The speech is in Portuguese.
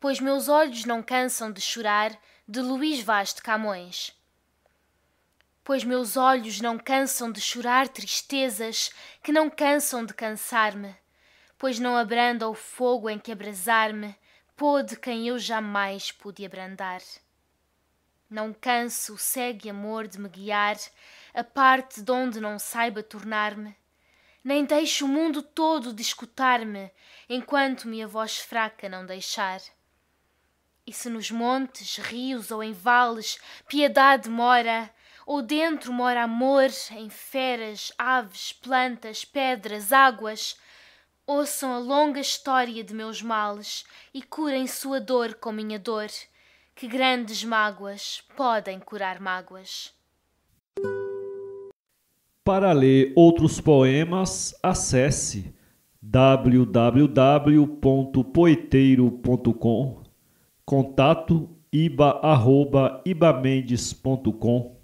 pois meus olhos não cansam de chorar, de Luís Vaz de Camões. Pois meus olhos não cansam de chorar tristezas que não cansam de cansar-me, pois não abranda o fogo em que abrasar-me pôde quem eu jamais pude abrandar. Não canso o segue amor de me guiar, a parte de onde não saiba tornar-me, nem deixo o mundo todo de escutar-me, enquanto minha voz fraca não deixar. E se nos montes, rios ou em vales piedade mora, ou dentro mora amor em feras, aves, plantas, pedras, águas, ouçam a longa história de meus males e curem sua dor com minha dor, que grandes mágoas podem curar mágoas. Para ler outros poemas, acesse www.poeteiro.com contato iba, arroba, ibamendes.com.